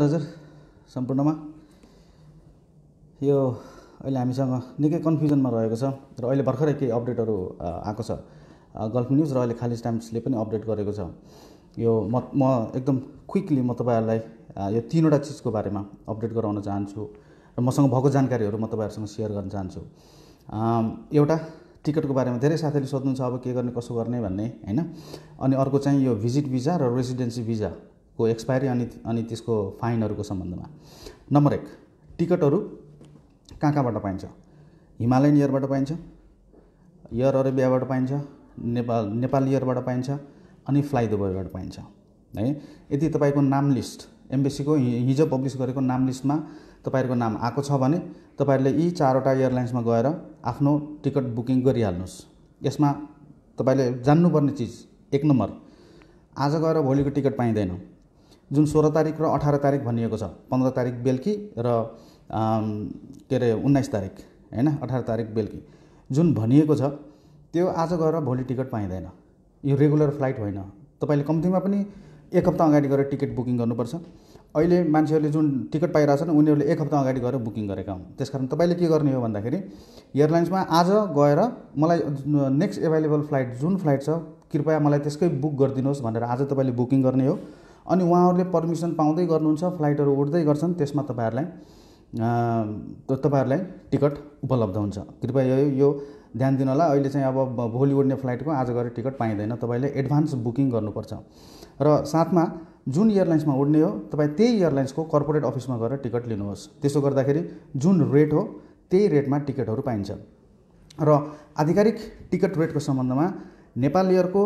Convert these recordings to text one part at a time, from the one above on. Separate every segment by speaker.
Speaker 1: हजुर सम्पूर्णमा यो अहिले हामीसँग निकै कन्फ्युजनमा रहेको छ र अहिले भर्खरै केही अपडेटहरू आएको छ गल्फ न्युज र अहिले खालिज टाइम्सले पनि अपडेट गरेको छ यो म म एकदम क्विकली म तपाईँहरूलाई यो तिनवटा चिजको बारेमा अपडेट गराउन चाहन्छु र मसँग भएको जानकारीहरू म तपाईँहरूसँग सेयर गर्न चाहन्छु एउटा टिकटको बारेमा धेरै साथीहरूले सोध्नुहुन्छ अब के गर्ने कसो गर्ने भन्ने होइन अनि अर्को चाहिँ यो भिजिट भिजा र रेसिडेन्सी भिजा को एक्सपायरी अनि अनि त्यसको फाइनहरूको सम्बन्धमा नम्बर एक टिकटहरू कहाँ कहाँबाट पाइन्छ हिमालयन एयरबाट पाइन्छ एयर अरेबियाबाट पाइन्छ नेपाल नेपाल एयरबाट पाइन्छ अनि फ्लाइ दुबईबाट पाइन्छ है यदि तपाईँको नाम लिस्ट एम्बेसीको हिजो पब्लिस गरेको नाम लिस्टमा तपाईँहरूको नाम आएको छ भने तपाईँहरूले यी चारवटा एयरलाइन्समा गएर आफ्नो टिकट बुकिङ गरिहाल्नुहोस् यसमा तपाईँले जान्नुपर्ने चिज एक नम्बर आज गएर भोलिको टिकट पाइँदैन जुन सोह्र तारिक र अठार तारिक भनिएको छ पन्ध्र तारिक बेलुकी र के अरे उन्नाइस तारिक होइन अठार तारिक बेलुकी जुन भनिएको छ त्यो आज गएर भोलि टिकट पाइँदैन यो रेगुलर फ्लाइट होइन तपाईँले कम्तीमा पनि एक हप्ता अगाडि गएर टिकट बुकिङ गर्नुपर्छ अहिले मान्छेहरूले जुन टिकट पाइरहेको छन् उनीहरूले एक हप्ता अगाडि गएर बुकिङ गरेका हुन् त्यस कारण तपाईँले के गर्ने हो भन्दाखेरि एयरलाइन्समा आज गएर मलाई नेक्स्ट एभाइलेबल फ्लाइट जुन फ्लाइट छ कृपया मलाई त्यसकै बुक गरिदिनुहोस् भनेर आज तपाईँले बुकिङ गर्ने हो अनि उहाँहरूले पर्मिसन पाउँदै गर्नुहुन्छ फ्लाइटहरू उठ्दै गर्छन् त्यसमा तपाईँहरूलाई तपाईँहरूलाई टिकट उपलब्ध हुन्छ कृपया यो यो ध्यान दिनु होला अहिले चाहिँ अब भोलि उड्ने फ्लाइटको आज गएर टिकट पाइँदैन तपाईँले एडभान्स बुकिङ गर्नुपर्छ र साथमा जुन एयरलाइन्समा उड्ने हो तपाईँ त्यही एयरलाइन्सको कर्पोरेट अफिसमा गएर टिकट लिनुहोस् त्यसो गर्दाखेरि जुन रेट हो त्यही रेटमा टिकटहरू पाइन्छ र आधिकारिक टिकट रेटको सम्बन्धमा नेपाल एयरको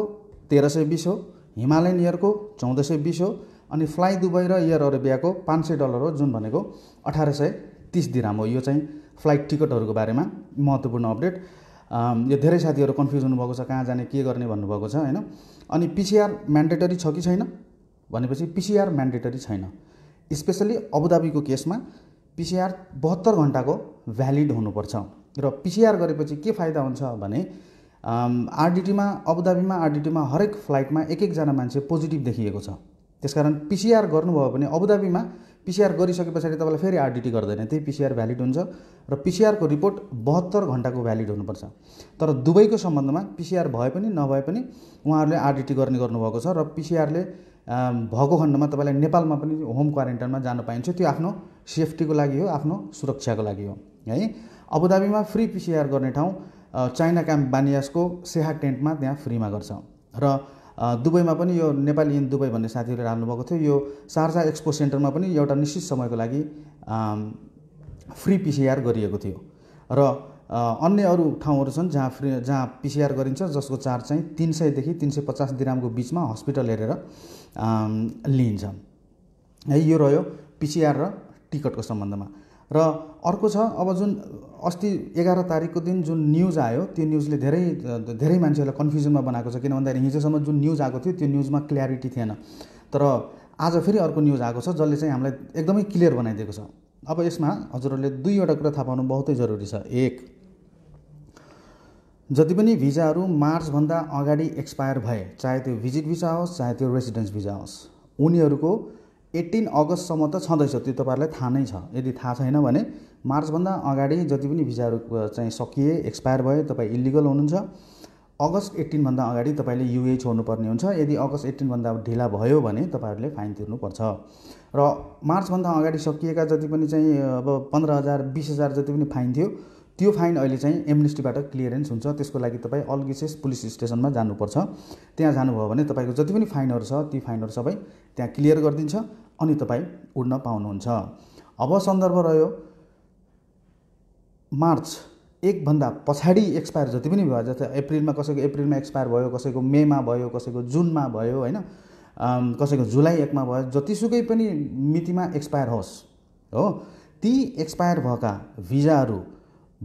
Speaker 1: तेह्र सय बिस हो हिमालयन एयरको चौध सय बिस हो अनि फ्लाइ दुबई र एयर अरेबियाको पाँच सय डलर हो जुन भनेको अठार सय तिस दिराम हो यो चाहिँ फ्लाइट टिकटहरूको बारेमा महत्त्वपूर्ण अपडेट यो धेरै साथीहरू कन्फ्युज हुनुभएको छ कहाँ जाने के गर्ने भन्नुभएको छ होइन अनि पिसिआर म्यान्डेटरी छ कि छैन भनेपछि पिसिआर म्यान्डेटरी छैन स्पेसली अबुधाबीको केसमा पिसिआर बहत्तर घन्टाको भ्यालिड हुनुपर्छ र पिसिआर गरेपछि के फाइदा हुन्छ भने आरडिटीमा अबुधाबीमा आरडिटीमा हरेक फ्लाइटमा एक एकजना मान्छे पोजिटिभ देखिएको छ त्यसकारण पिसिआर गर्नुभयो भने अबुधाबीमा पिसिआर गरिसके पछाडि तपाईँलाई फेरि आरडिटी गर्दैन त्यही पिसिआर भ्यालिड हुन्छ र पिसिआरको रिपोर्ट बहत्तर घन्टाको भ्यालिड हुनुपर्छ तर दुबईको सम्बन्धमा पिसिआर भए पनि नभए पनि उहाँहरूले आरडिटी गर्ने गर्नुभएको छ र पिसिआरले भएको खण्डमा तपाईँलाई नेपालमा पनि होम क्वारेन्टाइनमा जानु पाइन्छ त्यो आफ्नो सेफ्टीको लागि हो आफ्नो सुरक्षाको लागि हो है अबुधाबीमा फ्री पिसिआर गर्ने ठाउँ चाइना क्याम्प बानियासको सेहा टेन्टमा त्यहाँ फ्रीमा गर्छ र दुबईमा पनि यो नेपाली इन दुबई भन्ने साथीहरूले राख्नुभएको थियो यो सारजा एक्सपो सेन्टरमा पनि एउटा निश्चित समयको लागि फ्री पिसिआर गरिएको थियो र अन्य अरू ठाउँहरू छन् जहाँ फ्री जहाँ पिसिआर गरिन्छ जसको चार्ज चाहिँ तिन सयदेखि तिन सय पचास दिरामको बिचमा हस्पिटल हेरेर लिइन्छ है यो रह्यो पिसिआर र टिकटको सम्बन्धमा र अर्को छ अब जुन अस्ति एघार तारिकको दिन जुन न्युज आयो त्यो न्युजले धेरै धेरै मान्छेहरूलाई कन्फ्युजनमा बनाएको छ किन भन्दाखेरि हिजोसम्म जुन न्युज आएको थियो त्यो न्युजमा क्ल्यारिटी थिएन तर आज फेरि अर्को न्युज आएको छ जसले चाहिँ हामीलाई एकदमै क्लियर बनाइदिएको छ अब यसमा हजुरहरूले दुईवटा कुरा थाहा पाउनु बहुतै जरुरी छ एक जति पनि भिजाहरू मार्चभन्दा अगाडि एक्सपायर भए चाहे त्यो भिजिट भिजा होस् चाहे त्यो रेसिडेन्स भिजा होस् उनीहरूको एट्टिन अगस्तसम्म त छँदैछ त्यो तपाईँहरूलाई थाहा नै छ यदि थाहा छैन भने मार्चभन्दा अगाडि जति पनि भिजाहरू चाहिँ सकिए एक्सपायर भयो तपाईँ इलिगल हुनुहुन्छ अगस्त एट्टिनभन्दा अगाडि तपाईँले युए छोड्नुपर्ने हुन्छ यदि अगस्त एट्टिनभन्दा ढिला भयो भने तपाईँहरूले फाइन तिर्नुपर्छ र मार्चभन्दा अगाडि सकिएका जति पनि चाहिँ अब पन्ध्र हजार बिस हजार जति पनि फाइन थियो त्यो फाइन अहिले चाहिँ एमनेस्टीबाट क्लियरेन्स हुन्छ त्यसको लागि तपाईँ अल्गिसेस पुलिस स्टेसनमा जानुपर्छ त्यहाँ जानुभयो भने तपाईँको जति पनि फाइनहरू छ ती फाइनहरू सबै त्यहाँ क्लियर गरिदिन्छ अनि तपाईँ उड्न पाउनुहुन्छ अब सन्दर्भ रह्यो मार्च एकभन्दा पछाडि एक्सपायर जति पनि भयो जस्तै अप्रिलमा कसैको अप्रिलमा एक्सपायर भयो कसैको मेमा भयो कसैको जुनमा भयो होइन कसैको जुलाई एकमा भयो जतिसुकै पनि मितिमा एक्सपायर होस् हो ती एक्सपायर भएका भिजाहरू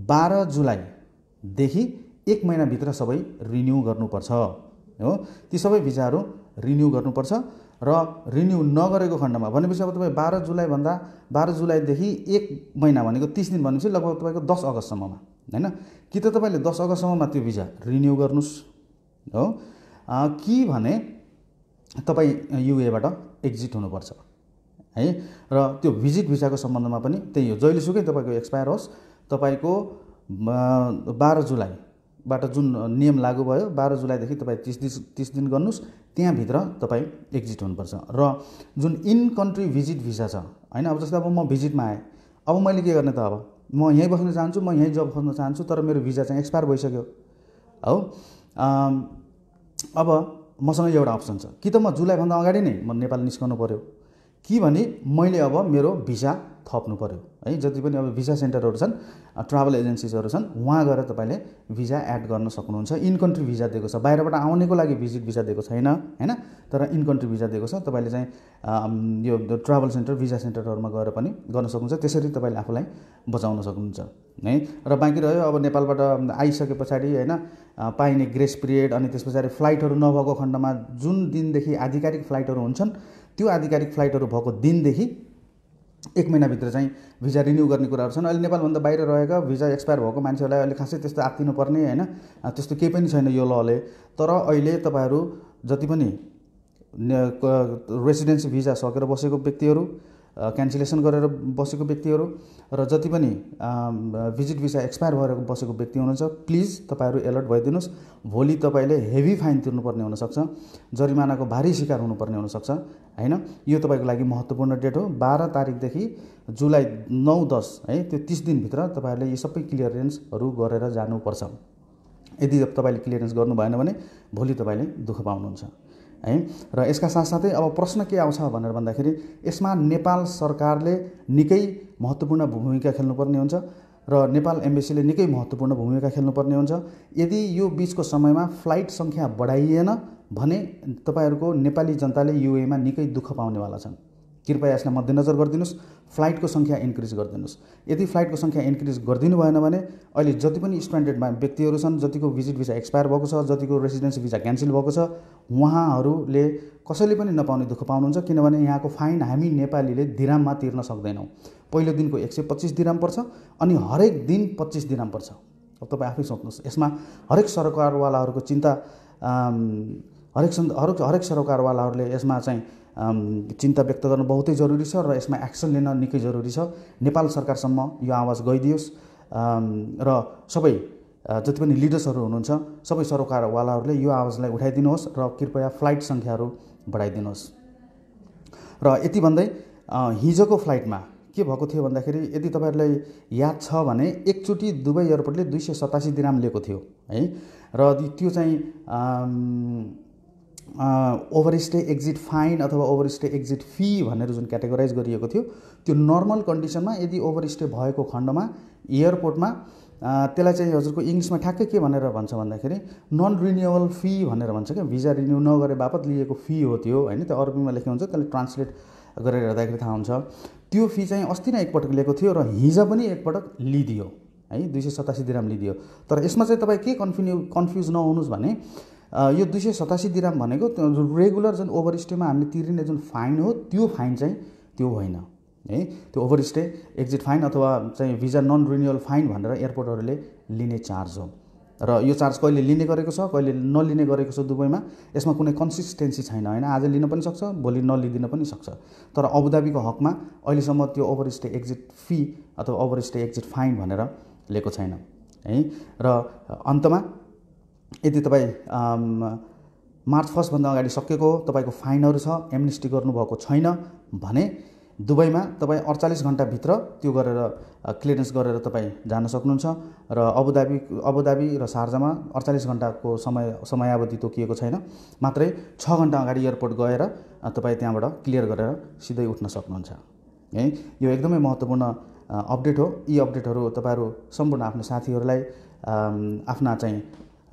Speaker 1: बाह्र जुलाईदेखि एक महिनाभित्र सबै रिन्यू गर्नुपर्छ हो ती सबै भिजाहरू रिन्यू गर्नुपर्छ र रिन्यू नगरेको खण्डमा भनेपछि अब तपाईँ बाह्र जुलाईभन्दा बाह्र जुलाईदेखि एक महिना भनेको तिस दिन भनेपछि लगभग तपाईँको दस अगस्तसम्ममा होइन कि त तपाईँले दस अगस्तसम्ममा त्यो भिजा रिन्यू गर्नुहोस् हो कि भने तपाईँ युएबाट एक्जिट हुनुपर्छ है र त्यो भिजिट भिजाको सम्बन्धमा पनि त्यही हो जहिलेसुकै तपाईँको एक्सपायर होस् तपाईँको बाह्र जुलाईबाट जुन नियम लागु भयो बाह्र जुलाईदेखि तपाईँ तिस दिन तिस दिन गर्नुहोस् त्यहाँभित्र तपाईँ एक्जिट हुनुपर्छ र जुन इन कन्ट्री भिजिट भिसा छ होइन अब जस्तै अब म भिजिटमा आएँ अब मैले के गर्ने त अब म यहीँ बस्न चाहन्छु म यहीँ जब खोज्न चाहन्छु तर मेरो भिजा चाहिँ एक्सपायर भइसक्यो हो अब मसँग एउटा अप्सन छ कि त म जुलाईभन्दा अगाडि नै म नेपाल निस्कनु पऱ्यो किनभने मैले अब मेरो भिसा थप्नु पऱ्यो है जति पनि अब भिसा सेन्टरहरू छन् ट्राभल एजेन्सिजहरू छन् उहाँ गएर तपाईँले भिजा एड गर्न सक्नुहुन्छ इन कन्ट्री भिजा दिएको छ बाहिरबाट आउनेको लागि भिजिट भिजा दिएको छैन होइन तर इन कन्ट्री भिजा दिएको छ तपाईँले चाहिँ यो ट्राभल सेन्टर भिजा सेन्टरहरूमा गएर पनि गर्न सक्नुहुन्छ त्यसरी तपाईँले आफूलाई बचाउन सक्नुहुन्छ है र बाँकी रह्यो अब नेपालबाट आइसके पछाडि होइन पाइने ग्रेस पिरियड अनि त्यस पछाडि फ्लाइटहरू नभएको खण्डमा जुन दिनदेखि आधिकारिक फ्लाइटहरू हुन्छन् त्यो आधिकारिक फ्लाइटहरू भएको दिनदेखि एक महिनाभित्र चाहिँ भिजा रिन्यू गर्ने कुराहरू छन् अहिले नेपालभन्दा बाहिर रहेका भिजा एक्सपायर भएको मान्छेहरूलाई अहिले खासै त्यस्तो आत्तिनुपर्ने होइन त्यस्तो केही पनि छैन यो लले तर अहिले तपाईँहरू जति पनि रेसिडेन्सी भिजा सकेर बसेको व्यक्तिहरू क्यान्सलेसन गरेर बसेको व्यक्तिहरू र जति पनि भिजिट भिसा एक्सपायर भएर बसेको व्यक्ति हुनुहुन्छ प्लिज तपाईँहरू एलर्ट भइदिनुहोस् भोलि तपाईँले हेभी फाइन तिर्नुपर्ने हुनसक्छ जरिमानाको भारी शिकार हुनुपर्ने हुनसक्छ होइन यो तपाईँको लागि महत्त्वपूर्ण डेट हो बाह्र तारिकदेखि जुलाई नौ दस है त्यो तिस दिनभित्र तपाईँहरूले यी सबै क्लियरेन्सहरू गरेर जानुपर्छ यदि तपाईँले क्लियरेन्स गर्नु भएन भने भोलि तपाईँले दुःख पाउनुहुन्छ है र यसका साथसाथै अब प्रश्न के आउँछ भनेर भन्दाखेरि यसमा नेपाल सरकारले निकै महत्त्वपूर्ण भूमिका खेल्नुपर्ने हुन्छ र नेपाल एम्बेसीले निकै महत्त्वपूर्ण भूमिका खेल्नुपर्ने हुन्छ यदि यो बिचको समयमा फ्लाइट सङ्ख्या बढाइएन भने तपाईँहरूको नेपाली जनताले युएमा निकै दुःख पाउनेवाला छन् कृपया यसलाई मध्यनजर गरिदिनुहोस् फ्लाइटको सङ्ख्या इन्क्रिज गरिदिनुहोस् यदि फ्लाइटको सङ्ख्या इन्क्रिज गरिदिनु भएन भने अहिले जति पनि स्ट्यान्डर्डमा व्यक्तिहरू छन् जतिको भिजिट भिसा एक्सपायर भएको छ जतिको रेसिडेन्सी भिसा क्यान्सल भएको छ उहाँहरूले कसैले पनि नपाउने दुःख पाउनुहुन्छ किनभने यहाँको फाइन हामी नेपालीले दिराममा तिर्न सक्दैनौँ पहिलो दिनको एक सय पच्चिस दिराम पर्छ अनि हरेक दिन पच्चिस दिराम पर्छ अब तपाईँ आफै सोच्नुहोस् यसमा हरेक सरकारवालाहरूको चिन्ता हरेक हरेक हरेक सरकारवालाहरूले यसमा चाहिँ चिन्ता व्यक्त गर्नु बहुतै जरुरी छ र यसमा एक्सन लिन निकै जरुरी छ नेपाल सरकारसम्म यो आवाज गइदियोस् र सबै जति पनि लिडर्सहरू हुनुहुन्छ सबै सरोकारवालाहरूले यो आवाजलाई उठाइदिनुहोस् र कृपया फ्लाइट सङ्ख्याहरू बढाइदिनुहोस् र यति भन्दै हिजोको फ्लाइटमा के भएको थियो भन्दाखेरि यदि तपाईँहरूलाई याद छ भने एकचोटि दुबई एयरपोर्टले दुई सय सतासी दिराम लिएको थियो है र त्यो चाहिँ ओभरस्टे एक्जिट फाइन अथवा ओभरस्टे एक्जिट फी भनेर जुन क्याटेगोराइज गरिएको थियो त्यो नर्मल कन्डिसनमा यदि ओभरस्टे भएको खण्डमा एयरपोर्टमा त्यसलाई चाहिँ हजुरको इङ्ग्लिसमा ठ्याक्कै के भनेर भन्छ भन्दाखेरि नन रिन्युएबल फी भनेर भन्छ क्या भिजा रिन्यू नगरे बापत लिएको फी हो त्यो होइन त्यो अरबीमा लेखेको हुन्छ त्यसले ट्रान्सलेट गरेर हेर्दाखेरि थाहा हुन्छ त्यो फी चाहिँ अस्ति नै एकपटक लिएको थियो र हिजो पनि एकपटक लिदियो है दुई सय सतासी दिराम लिदियो तर यसमा चाहिँ तपाईँ के कन्फ्यु कन्फ्युज नहुनुहोस् भने यो दुई सय सतासी दिराम भनेको जुन रेगुलर जुन ओभरस्टेमा हामीले तिरिने जुन फाइन हो त्यो फाइन चाहिँ त्यो होइन है त्यो ओभरस्टे एक्जिट फाइन अथवा चाहिँ भिजा नन रिन्युअल फाइन भनेर एयरपोर्टहरूले लिने चार्ज हो र यो चार्ज कहिले लिने गरेको छ कहिले नलिने गरेको छ दुबईमा यसमा कुनै कन्सिस्टेन्सी छैन होइन आज लिन पनि सक्छ भोलि नलिदिन पनि सक्छ तर अबुधाबीको हकमा अहिलेसम्म त्यो ओभरस्टे एक्जिट फी अथवा ओभरस्टे एक्जिट फाइन भनेर लिएको छैन है र अन्तमा यदि तपाईँ मार्च फर्स्टभन्दा अगाडि सकेको तपाईँको फाइनहरू छ एमनिस्टी गर्नुभएको छैन भने दुबईमा तपाईँ अडचालिस घन्टाभित्र त्यो गरेर क्लियरेन्स गरेर तपाईँ जान सक्नुहुन्छ र अबुधाबी अबुधाबी र सार्जामा अडचालिस घन्टाको समय समयावधि तोकिएको छैन मात्रै छ घन्टा अगाडि एयरपोर्ट गएर तपाईँ त्यहाँबाट क्लियर गरेर सिधै उठ्न सक्नुहुन्छ है यो एकदमै महत्त्वपूर्ण अपडेट हो यी अपडेटहरू तपाईँहरू सम्पूर्ण आफ्नो साथीहरूलाई आफ्ना चाहिँ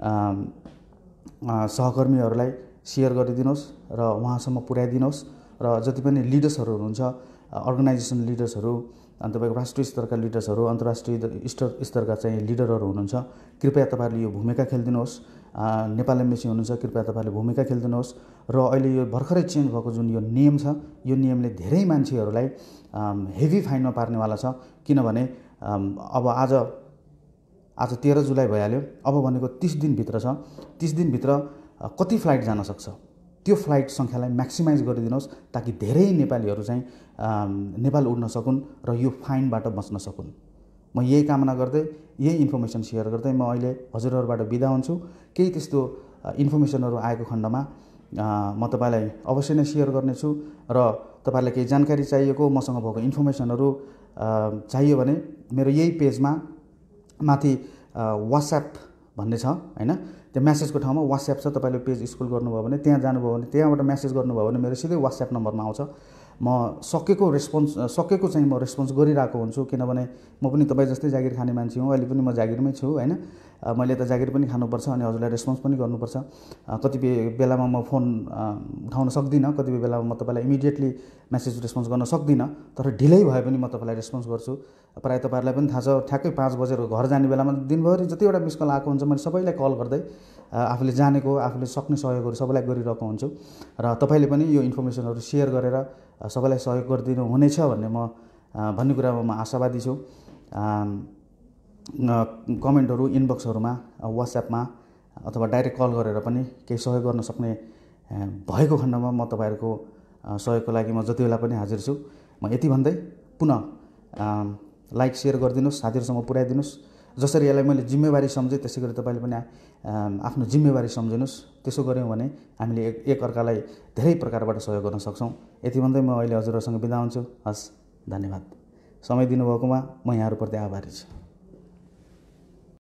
Speaker 1: सहकर्मीहरूलाई सेयर गरिदिनुहोस् र उहाँसम्म पुर्याइदिनुहोस् र जति पनि लिडर्सहरू हुनुहुन्छ अर्गनाइजेसन लिडर्सहरू अनि तपाईँको राष्ट्रिय स्तरका लिडर्सहरू अन्तर्राष्ट्रिय स्तर स्तरका चाहिँ लिडरहरू हुनुहुन्छ कृपया तपाईँहरूले यो भूमिका खेलिदिनुहोस् नेपाल एम्बेसी हुनुहुन्छ कृपया तपाईँहरूले भूमिका खेलिदिनुहोस् र अहिले यो भर्खरै चेन्ज भएको जुन यो नियम छ यो नियमले धेरै मान्छेहरूलाई हेभी फाइनमा पार्नेवाला छ किनभने अब आज आज तेह्र जुलाई भइहाल्यो अब भनेको तिस दिनभित्र छ तिस दिनभित्र कति फ्लाइट जान सक्छ त्यो फ्लाइट सङ्ख्यालाई म्याक्सिमाइज गरिदिनुहोस् ताकि धेरै नेपालीहरू चाहिँ नेपाल उड्न सकुन् र यो फाइनबाट बच्न सकुन् म यही कामना गर्दै यही इन्फर्मेसन सेयर गर्दै म अहिले हजुरहरूबाट बिदा हुन्छु केही त्यस्तो इन्फर्मेसनहरू आएको खण्डमा म तपाईँलाई अवश्य नै सेयर गर्नेछु र तपाईँलाई केही जानकारी चाहिएको मसँग भएको इन्फर्मेसनहरू चाहियो भने मेरो यही पेजमा माथि वाट्सएप भन्ने छ होइन त्यो म्यासेजको ठाउँमा वाट्सएप छ तपाईँले पेज स्कुल गर्नुभयो भने त्यहाँ जानुभयो भने त्यहाँबाट म्यासेज गर्नुभयो भने मेरो सिधै वाट्सएप नम्बरमा आउँछ म सकेको रेस्पोन्स सकेको चाहिँ म रेस्पोन्स गरिरहेको हुन्छु किनभने म पनि तपाईँ जस्तै जागिर खाने मान्छे हुँ अहिले पनि म जागिरमै छु होइन मैले त जागिर पनि खानुपर्छ अनि हजुरलाई रेस्पोन्स पनि गर्नुपर्छ कतिपय बेलामा म फोन उठाउन सक्दिनँ कतिपय बेलामा म तपाईँलाई इमिडिएटली मेसेज रेस्पोन्स गर्न सक्दिनँ तर ढिलै भए पनि म तपाईँलाई रेस्पोन्स गर्छु प्रायः तपाईँहरूलाई पनि थाहा छ ठ्याक्कै पाँच बजेर घर जाने बेलामा दिनभरि जतिवटा मिस कल आएको हुन्छ मैले सबैलाई कल गर्दै आफूले जानेको आफूले सक्ने सहयोगहरू सबैलाई गरिरहेको हुन्छु र तपाईँले पनि यो इन्फर्मेसनहरू सेयर गरेर सबैलाई सहयोग गरिदिनु हुनेछ भन्ने म भन्ने कुरामा म आशावादी छु कमेन्टहरू इनबक्सहरूमा वाट्सएपमा अथवा डाइरेक्ट कल गरेर पनि केही सहयोग गर्न सक्ने भएको खण्डमा म तपाईँहरूको सहयोगको लागि म जति बेला पनि हाजिर छु म यति भन्दै पुनः लाइक सेयर गरिदिनुहोस् साथीहरूसँग पुऱ्याइदिनुहोस् जसरी यसलाई मैले जिम्मेवारी सम्झेँ त्यसै गरी तपाईँले पनि आफ्नो जिम्मेवारी सम्झिनुहोस् त्यसो गऱ्यौँ भने हामीले एक एकअर्कालाई धेरै प्रकारबाट सहयोग गर्न सक्छौँ यति भन्दै म अहिले हजुरहरूसँग बिदा हुन्छु हस् धन्यवाद समय दिनुभएकोमा म यहाँहरूप्रति आभारी छु